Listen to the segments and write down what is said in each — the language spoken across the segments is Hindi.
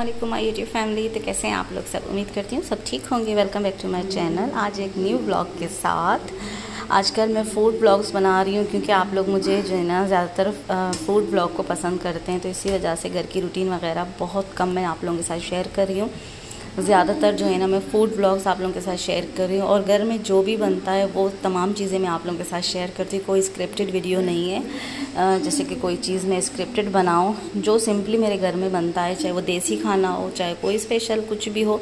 असलम माई यूट्यूब फैमिली तो कैसे हैं आप लोग सब उम्मीद करती हूँ सब ठीक होंगे welcome back to my channel आज एक न्यू ब्लॉग के साथ आजकल मैं फूड ब्लॉग्स बना रही हूँ क्योंकि आप लोग मुझे जो है ना ज़्यादातर फूड ब्लॉग को पसंद करते हैं तो इसी वजह से घर की रूटीन वगैरह बहुत कम मैं आप लोगों के साथ शेयर कर रही हूँ ज़्यादातर जो है ना मैं फ़ूड ब्लॉग्स आप लोगों के साथ शेयर कर रही हूँ और घर में जो भी बनता है वो तमाम चीज़ें मैं आप लोगों के साथ शेयर करती हूँ कोई स्क्रिप्टेड वीडियो नहीं है जैसे कि कोई चीज़ मैं स्क्रिप्टेड बनाऊँ जो सिंपली मेरे घर में बनता है चाहे वो देसी खाना हो चाहे कोई स्पेशल कुछ भी हो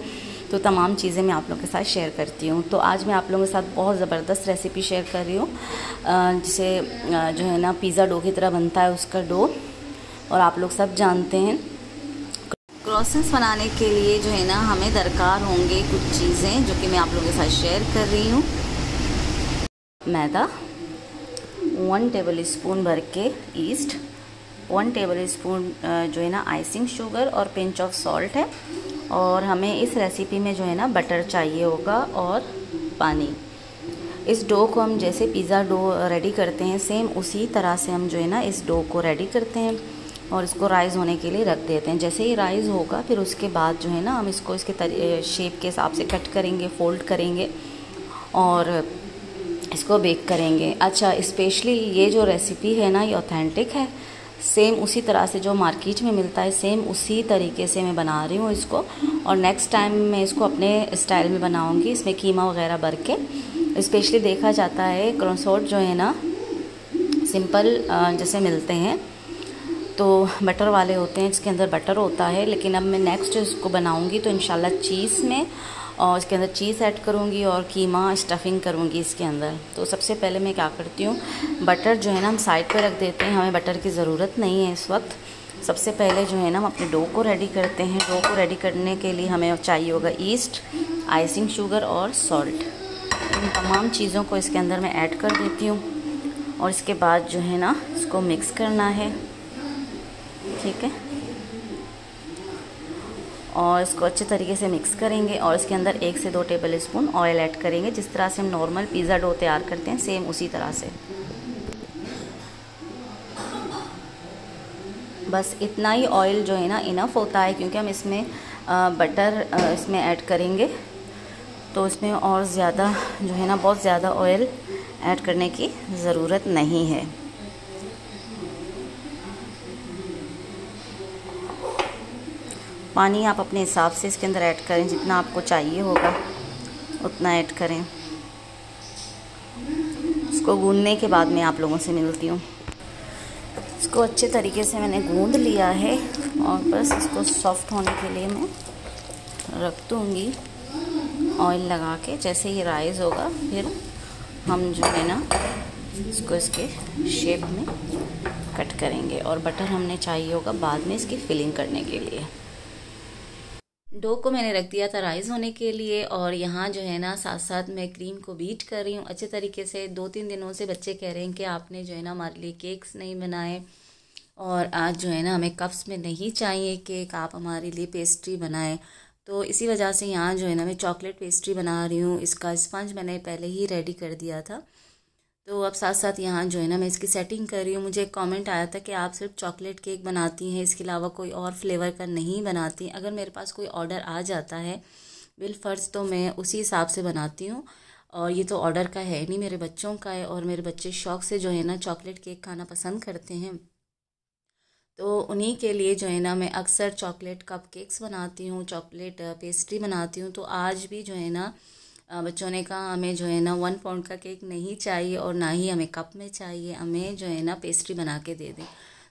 तो तमाम चीज़ें मैं आप लोगों के साथ शेयर करती हूँ तो आज मैं आप लोगों के साथ बहुत ज़बरदस्त रेसिपी शेयर कर रही हूँ जिसे जो है ना पिज़्ज़ा डो की तरह बनता है उसका डो और आप लोग सब जानते हैं क्रॉसेंस बनाने के लिए जो है ना हमें दरकार होंगे कुछ चीज़ें जो कि मैं आप लोगों के साथ शेयर कर रही हूँ मैदा वन टेबल स्पून भर के ईस्ट वन टेबल स्पून जो है ना आइसिंग शुगर और पिंच ऑफ सॉल्ट है और हमें इस रेसिपी में जो है ना बटर चाहिए होगा और पानी इस डो को हम जैसे पिज़्ज़ा डो रेडी करते हैं सेम उसी तरह से हम जो है ना इस डो को रेडी करते हैं और इसको राइज़ होने के लिए रख देते हैं जैसे ही राइज़ होगा फिर उसके बाद जो है ना हम इसको इसके शेप के हिसाब से कट करेंगे फोल्ड करेंगे और इसको बेक करेंगे अच्छा इस्पेशली ये जो रेसिपी है ना ये ऑथेंटिक है सेम उसी तरह से जो मार्केट में मिलता है सेम उसी तरीके से मैं बना रही हूँ इसको और नेक्स्ट टाइम मैं इसको अपने स्टाइल में बनाऊँगी इसमें कीमा वगैरह भर के इस्पेशली देखा जाता है क्रोसोट जो है ना सिंपल जैसे मिलते हैं तो बटर वाले होते हैं जिसके अंदर बटर होता है लेकिन अब मैं नेक्स्ट इसको बनाऊंगी तो इन चीज़ में और इसके अंदर चीज़ ऐड करूँगी और कीमा स्टफिंग करूँगी इसके अंदर तो सबसे पहले मैं क्या करती हूँ बटर जो है ना हम साइड पर रख देते हैं हमें बटर की ज़रूरत नहीं है इस वक्त सबसे पहले जो है ना हम अपने डो को रेडी करते हैं डो को रेडी करने के लिए हमें चाहिए होगा ईस्ट आइसिंग शुगर और सॉल्ट इन तमाम चीज़ों को इसके अंदर मैं ऐड कर देती हूँ और इसके बाद जो है ना इसको मिक्स करना है ठीक है और इसको अच्छे तरीके से मिक्स करेंगे और इसके अंदर एक से दो टेबल स्पून ऑयल ऐड करेंगे जिस तरह से हम नॉर्मल पिज़्ज़ा डो तैयार करते हैं सेम उसी तरह से बस इतना ही ऑयल जो है ना इनफ होता है क्योंकि हम इसमें बटर इसमें ऐड करेंगे तो इसमें और ज़्यादा जो है ना बहुत ज़्यादा ऑयल ऐड करने की ज़रूरत नहीं है पानी आप अपने हिसाब से इसके अंदर ऐड करें जितना आपको चाहिए होगा उतना ऐड करें इसको गूंदने के बाद मैं आप लोगों से मिलती हूँ इसको अच्छे तरीके से मैंने गूंद लिया है और बस इसको सॉफ्ट होने के लिए मैं रख दूँगी ऑयल लगा के जैसे ये राइज होगा फिर हम जो है ना इसको इसके शेप में कट करेंगे और बटर हमने चाहिए होगा बाद में इसकी फिलिंग करने के लिए डो को मैंने रख दिया था राइज होने के लिए और यहाँ जो है ना साथ साथ मैं क्रीम को बीट कर रही हूँ अच्छे तरीके से दो तीन दिनों से बच्चे कह रहे हैं कि आपने जो है ना हमारे लिए केक्स नहीं बनाए और आज जो है ना हमें कप्स में नहीं चाहिए केक आप हमारे लिए पेस्ट्री बनाएं तो इसी वजह से यहाँ जो है ना मैं चॉकलेट पेस्ट्री बना रही हूँ इसका स्पंज मैंने पहले ही रेडी कर दिया था तो अब साथ साथ यहाँ जो है ना मैं इसकी सेटिंग कर रही हूँ मुझे एक कॉमेंट आया था कि आप सिर्फ चॉकलेट केक बनाती हैं इसके अलावा कोई और फ्लेवर का नहीं बनाती अगर मेरे पास कोई ऑर्डर आ जाता है बिल फर्ज तो मैं उसी हिसाब से बनाती हूँ और ये तो ऑर्डर का है नहीं मेरे बच्चों का है और मेरे बच्चे शौक से जो है ना चॉकलेट केक खाना पसंद करते हैं तो उन्हीं के लिए जो है ना मैं अक्सर चॉकलेट कप केक्स बनाती हूँ चॉकलेट पेस्ट्री uh, बनाती हूँ तो आज भी जो है ना बच्चों ने कहा हमें जो है ना वन पाउंड का केक नहीं चाहिए और ना ही हमें कप में चाहिए हमें जो है ना पेस्ट्री बना के दे दें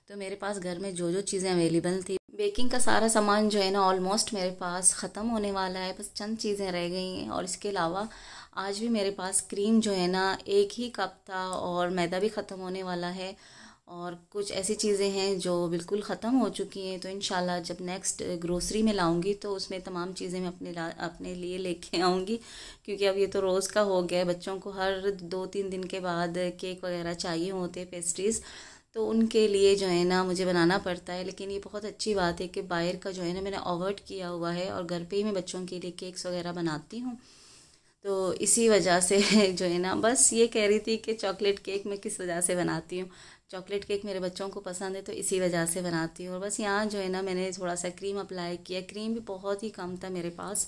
तो मेरे पास घर में जो जो चीज़ें अवेलेबल थी बेकिंग का सारा सामान जो है ना ऑलमोस्ट मेरे पास ख़त्म होने वाला है बस चंद चीज़ें रह गई हैं और इसके अलावा आज भी मेरे पास क्रीम जो है ना एक ही कप था और मैदा भी ख़त्म होने वाला है और कुछ ऐसी चीज़ें हैं जो बिल्कुल ख़त्म हो चुकी हैं तो इन जब नेक्स्ट ग्रोसरी में लाऊंगी तो उसमें तमाम चीज़ें मैं अपने ला अपने लिए लेके आऊँगी क्योंकि अब ये तो रोज़ का हो गया है बच्चों को हर दो तीन दिन के बाद केक वगैरह चाहिए होते हैं पेस्ट्रीज़ तो उनके लिए जो है ना मुझे बनाना पड़ता है लेकिन ये बहुत अच्छी बात है कि बाहर का जो है ना मैंने अवॉइड किया हुआ है और घर पर ही मैं बच्चों के लिए केक्स वगैरह बनाती हूँ तो इसी वजह से जो है ना बस ये कह रही थी कि चॉकलेट केक मैं किस वजह से बनाती हूँ चॉकलेट केक मेरे बच्चों को पसंद है तो इसी वजह से बनाती हूँ और बस यहाँ जो है ना मैंने थोड़ा सा क्रीम अप्लाई किया क्रीम भी बहुत ही कम था मेरे पास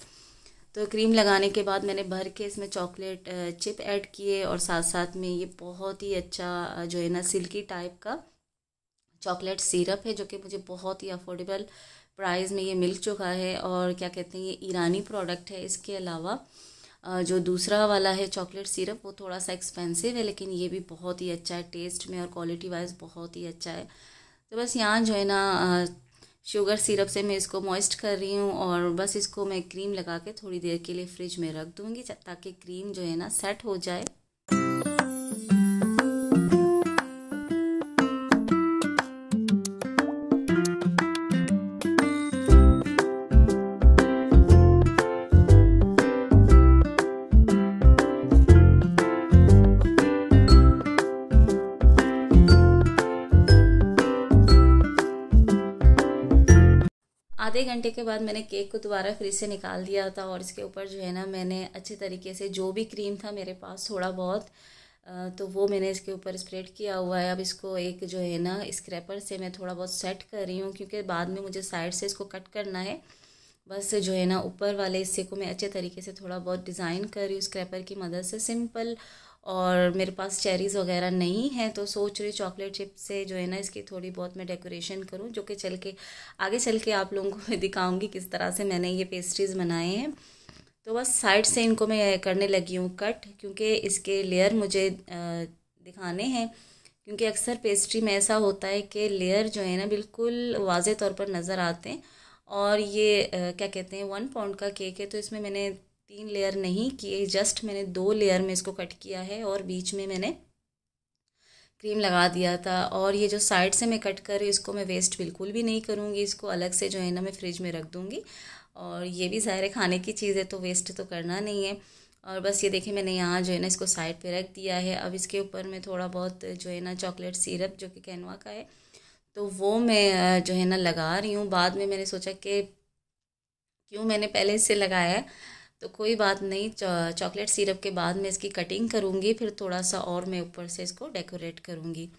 तो क्रीम लगाने के बाद मैंने भर के इसमें चॉकलेट चिप ऐड किए और साथ साथ में ये बहुत ही अच्छा जो है ना सिल्की टाइप का चॉकलेट सिरप है जो कि मुझे बहुत ही अफोर्डेबल प्राइस में ये मिल चुका है और क्या कहते हैं ये ईरानी प्रोडक्ट है इसके अलावा जो दूसरा वाला है चॉकलेट सिरप वो थोड़ा सा एक्सपेंसिव है लेकिन ये भी बहुत ही अच्छा है टेस्ट में और क्वालिटी वाइज बहुत ही अच्छा है तो बस यहाँ जो है ना शुगर सिरप से मैं इसको मॉइस्ट कर रही हूँ और बस इसको मैं क्रीम लगा के थोड़ी देर के लिए फ्रिज में रख दूँगी ताकि क्रीम जो है ना सेट हो जाए आधे घंटे के बाद मैंने केक को दोबारा फ्रिज से निकाल दिया था और इसके ऊपर जो है ना मैंने अच्छे तरीके से जो भी क्रीम था मेरे पास थोड़ा बहुत तो वो मैंने इसके ऊपर स्प्रेड किया हुआ है अब इसको एक जो है ना स्क्रैपर से मैं थोड़ा बहुत सेट कर रही हूँ क्योंकि बाद में मुझे साइड से इसको कट करना है बस जो है ना ऊपर वाले हिस्से को मैं अच्छे तरीके से थोड़ा बहुत डिज़ाइन कर रही हूँ स्क्रैपर की मदद से सिंपल और मेरे पास चेरीज़ वगैरह नहीं है तो सोच रही चॉकलेट चिप से जो है ना इसकी थोड़ी बहुत मैं डेकोरेशन करूँ जो कि चल के आगे चल के आप लोगों को मैं दिखाऊँगी किस तरह से मैंने ये पेस्ट्रीज़ बनाए हैं तो बस साइड से इनको मैं करने लगी हूँ कट क्योंकि इसके लेयर मुझे दिखाने हैं क्योंकि अक्सर पेस्ट्री में ऐसा होता है कि लेयर जो है ना बिल्कुल वाज तौर पर नज़र आते हैं और ये क्या कहते हैं वन पाउंड का केक है तो इसमें मैंने तीन लेयर नहीं किए जस्ट मैंने दो लेयर में इसको कट किया है और बीच में मैंने क्रीम लगा दिया था और ये जो साइड से मैं कट कर रही इसको मैं वेस्ट बिल्कुल भी नहीं करूँगी इसको अलग से जो है ना मैं फ्रिज में रख दूँगी और ये भी ज़ाहिर खाने की चीज़ है तो वेस्ट तो करना नहीं है और बस ये देखिए मैंने यहाँ जो है ना इसको साइड पे रख दिया है अब इसके ऊपर मैं थोड़ा बहुत जो है ना चॉकलेट सिरप जो कि कैनवा का है तो वो मैं जो है ना लगा रही हूँ बाद में मैंने सोचा कि क्यों मैंने पहले इससे लगाया तो कोई बात नहीं चॉकलेट सिरप के बाद मैं इसकी कटिंग करूँगी फिर थोड़ा सा और मैं ऊपर से इसको डेकोरेट करूँगी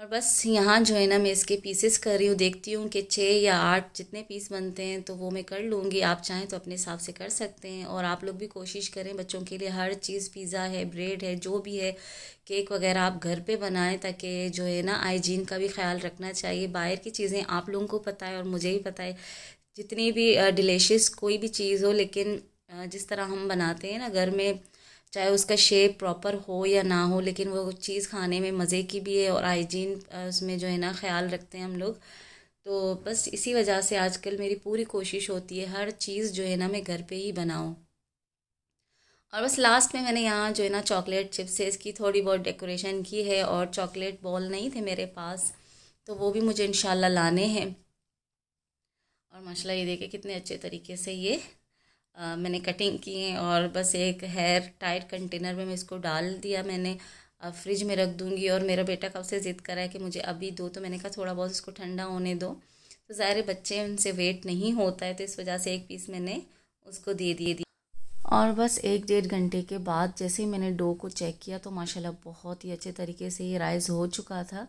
और बस यहाँ जो है ना मैं इसके पीसेस कर रही हूँ देखती हूँ कि छः या आठ जितने पीस बनते हैं तो वो मैं कर लूँगी आप चाहें तो अपने हिसाब से कर सकते हैं और आप लोग भी कोशिश करें बच्चों के लिए हर चीज़ पिज़्ज़ा है ब्रेड है जो भी है केक वगैरह आप घर पे बनाएं ताकि जो है ना हाइजीन का भी ख्याल रखना चाहिए बाहर की चीज़ें आप लोगों को पता है और मुझे भी पता है जितनी भी डिलेशियस कोई भी चीज़ हो लेकिन जिस तरह हम बनाते हैं ना घर में चाहे उसका शेप प्रॉपर हो या ना हो लेकिन वो चीज़ खाने में मज़े की भी है और हाइजीन उसमें जो है ना ख्याल रखते हैं हम लोग तो बस इसी वजह से आजकल मेरी पूरी कोशिश होती है हर चीज़ जो है ना मैं घर पे ही बनाऊँ और बस लास्ट में मैंने यहाँ जो है ना चॉकलेट चिप्स की इसकी थोड़ी बहुत डेकोरेशन की है और चॉकलेट बॉल नहीं थे मेरे पास तो वो भी मुझे इन लाने हैं और माशाल्लाह ये देखे कितने अच्छे तरीके से ये आ, मैंने कटिंग की है और बस एक हेयर टाइट कंटेनर में मैं इसको डाल दिया मैंने अब फ्रिज में रख दूँगी और मेरा बेटा कब से ज़िद कर रहा है कि मुझे अभी दो तो मैंने कहा थोड़ा बहुत इसको ठंडा होने दो तो ज़ाहिर बच्चे उनसे वेट नहीं होता है तो इस वजह से एक पीस मैंने उसको दे दिए दी और बस एक डेढ़ घंटे के बाद जैसे ही मैंने डो को चेक किया तो माशाल्लाह बहुत ही अच्छे तरीके से ये राइज हो चुका था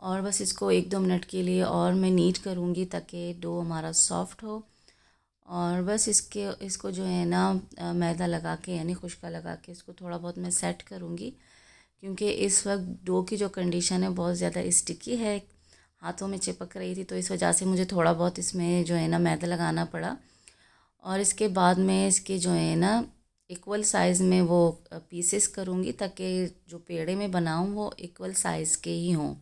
और बस इसको एक दो मिनट के लिए और मैं नीट करूँगी ताकि डो हमारा सॉफ्ट हो और बस इसके इसको जो है ना मैदा लगा के यानी खुशका लगा के इसको थोड़ा बहुत मैं सेट करूँगी क्योंकि इस वक्त डो की जो कंडीशन है बहुत ज़्यादा स्टिकी है हाथों में चिपक रही थी तो इस वजह से मुझे थोड़ा बहुत इसमें जो है ना मैदा लगाना पड़ा और इसके बाद मैं इसके जो है ना इक्वल साइज़ में वो पीसेस करूँगी ताकि जो पेड़े में बनाऊँ वो इक्वल साइज़ के ही हों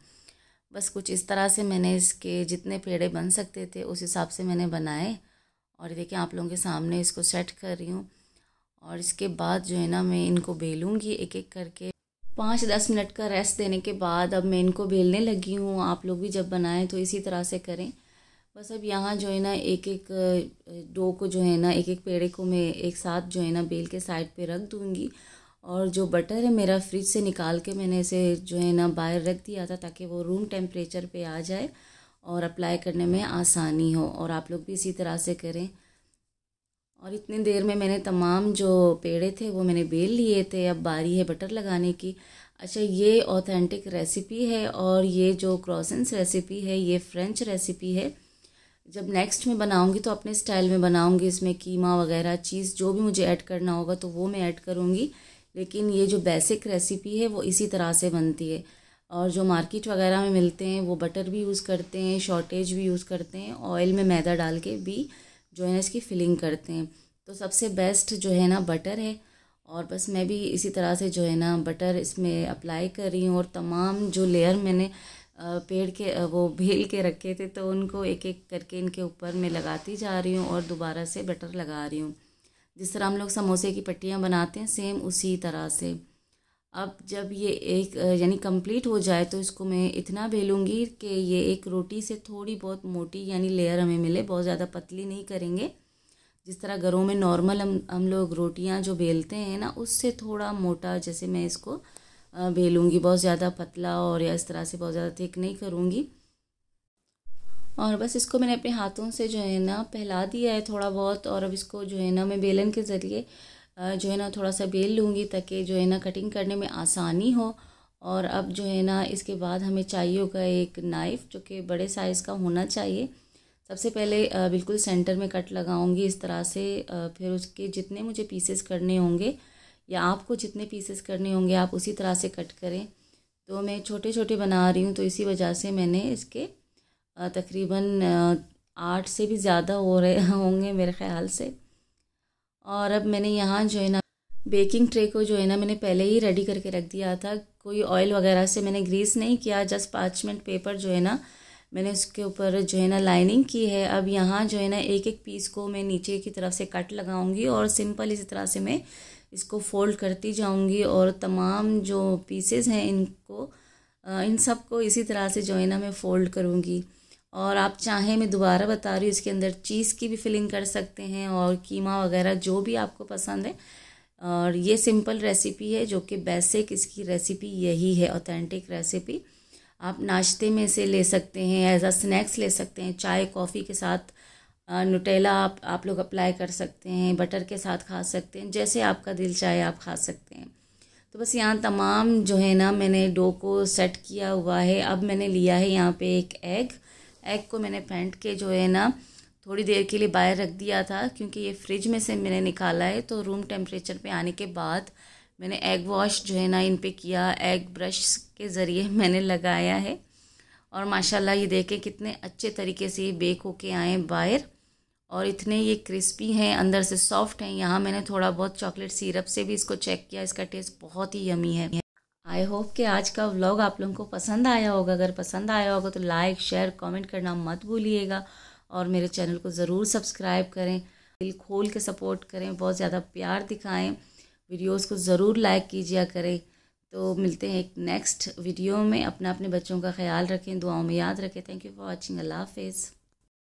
बस कुछ इस तरह से मैंने इसके जितने पेड़े बन सकते थे उस हिसाब से मैंने बनाए और देखिए आप लोगों के सामने इसको सेट कर रही हूँ और इसके बाद जो है ना मैं इनको बेलूँगी एक एक करके पाँच दस मिनट का रेस्ट देने के बाद अब मैं इनको बेलने लगी हूँ आप लोग भी जब बनाएं तो इसी तरह से करें बस अब यहाँ जो है ना एक एक डो को जो है ना एक एक पेड़े को मैं एक साथ जो है ना बेल के साइड पे रख दूँगी और जो बटर है मेरा फ्रिज से निकाल के मैंने इसे जो है ना बाहर रख दिया था ताकि वो रूम टेम्परेचर पे आ जाए और अप्लाई करने में आसानी हो और आप लोग भी इसी तरह से करें और इतने देर में मैंने तमाम जो पेड़े थे वो मैंने बेल लिए थे अब बारी है बटर लगाने की अच्छा ये ऑथेंटिक रेसिपी है और ये जो क्रॉसेंस रेसिपी है ये फ्रेंच रेसिपी है जब नेक्स्ट में बनाऊंगी तो अपने स्टाइल में बनाऊंगी इसमें कीमा वगैरह चीज़ जो भी मुझे ऐड करना होगा तो वो मैं ऐड करूँगी लेकिन ये जो बेसिक रेसिपी है वो इसी तरह से बनती है और जो मार्केट वगैरह में मिलते हैं वो बटर भी यूज़ करते हैं शॉर्टेज भी यूज़ करते हैं ऑयल में मैदा डाल के भी जो है ना इसकी फिलिंग करते हैं तो सबसे बेस्ट जो है ना बटर है और बस मैं भी इसी तरह से जो है ना बटर इसमें अप्लाई कर रही हूँ और तमाम जो लेयर मैंने पेड़ के वो भेल के रखे थे तो उनको एक एक करके इनके ऊपर मैं लगाती जा रही हूँ और दोबारा से बटर लगा रही हूँ जिस तरह हम लोग समोसे की पट्टियाँ बनाते हैं सेम उसी तरह से अब जब ये एक यानी कंप्लीट हो जाए तो इसको मैं इतना बेलूँगी कि ये एक रोटी से थोड़ी बहुत मोटी यानी लेयर हमें मिले बहुत ज़्यादा पतली नहीं करेंगे जिस तरह घरों में नॉर्मल हम हम लोग रोटियां जो बेलते हैं ना उससे थोड़ा मोटा जैसे मैं इसको बेलूँगी बहुत ज़्यादा पतला और या इस तरह से बहुत ज़्यादा थिक नहीं करूँगी और बस इसको मैंने अपने हाथों से जो है ना फैला दिया है थोड़ा बहुत और अब इसको जो है ना मैं बेलन के ज़रिए जो है ना थोड़ा सा बेल लूँगी ताकि जो है ना कटिंग करने में आसानी हो और अब जो है ना इसके बाद हमें चाहिए होगा एक नाइफ़ जो कि बड़े साइज़ का होना चाहिए सबसे पहले बिल्कुल सेंटर में कट लगाऊंगी इस तरह से फिर उसके जितने मुझे पीसेस करने होंगे या आपको जितने पीसेस करने होंगे आप उसी तरह से कट करें तो मैं छोटे छोटे बना रही हूँ तो इसी वजह से मैंने इसके तकरीबन आठ से भी ज़्यादा हो रहे होंगे मेरे ख़्याल से और अब मैंने यहाँ जो है ना बेकिंग ट्रे को जो है ना मैंने पहले ही रेडी करके रख दिया था कोई ऑयल वगैरह से मैंने ग्रीस नहीं किया जस्ट पाँच मिनट पेपर जो है ना मैंने उसके ऊपर जो है ना लाइनिंग की है अब यहाँ जो है ना एक एक पीस को मैं नीचे की तरफ से कट लगाऊंगी और सिंपल इसी तरह से मैं इसको फोल्ड करती जाऊंगी और तमाम जो पीसेस हैं इनको इन सब को इसी तरह से जो है ना मैं फ़ोल्ड करूँगी और आप चाहें मैं दोबारा बता रही हूँ इसके अंदर चीज़ की भी फिलिंग कर सकते हैं और कीमा वगैरह जो भी आपको पसंद है और ये सिंपल रेसिपी है जो कि बेसिक इसकी रेसिपी यही है ऑथेंटिक रेसिपी आप नाश्ते में से ले सकते हैं एज अ स्नैक्स ले सकते हैं चाय कॉफ़ी के साथ नुटेला आप आप लोग अप्लाई कर सकते हैं बटर के साथ खा सकते हैं जैसे आपका दिल चाहे आप खा सकते हैं तो बस यहाँ तमाम जो है ना मैंने डो को सेट किया हुआ है अब मैंने लिया है यहाँ पे एक एग एग को मैंने फेंट के जो है ना थोड़ी देर के लिए बाहर रख दिया था क्योंकि ये फ्रिज में से मैंने निकाला है तो रूम टेम्परेचर पे आने के बाद मैंने एग वॉश जो है ना इन पे किया एग ब्रश के ज़रिए मैंने लगाया है और माशाल्लाह ये देखें कितने अच्छे तरीके से ये बेक होके आए बाहर और इतने ये क्रिस्पी हैं अंदर से सॉफ्ट हैं यहाँ मैंने थोड़ा बहुत चॉकलेट सीरप से भी इसको चेक किया इसका टेस्ट बहुत ही यमी है आई होप कि आज का व्लॉग आप लोगों को पसंद आया होगा अगर पसंद आया होगा तो लाइक शेयर कमेंट करना मत भूलिएगा और मेरे चैनल को ज़रूर सब्सक्राइब करें दिल खोल के सपोर्ट करें बहुत ज़्यादा प्यार दिखाएं वीडियोस को ज़रूर लाइक किया करें तो मिलते हैं एक नेक्स्ट वीडियो में अपना अपने बच्चों का ख्याल रखें दुआओं में याद रखें थैंक यू फॉर वॉचिंग अल्लाह हाफिज़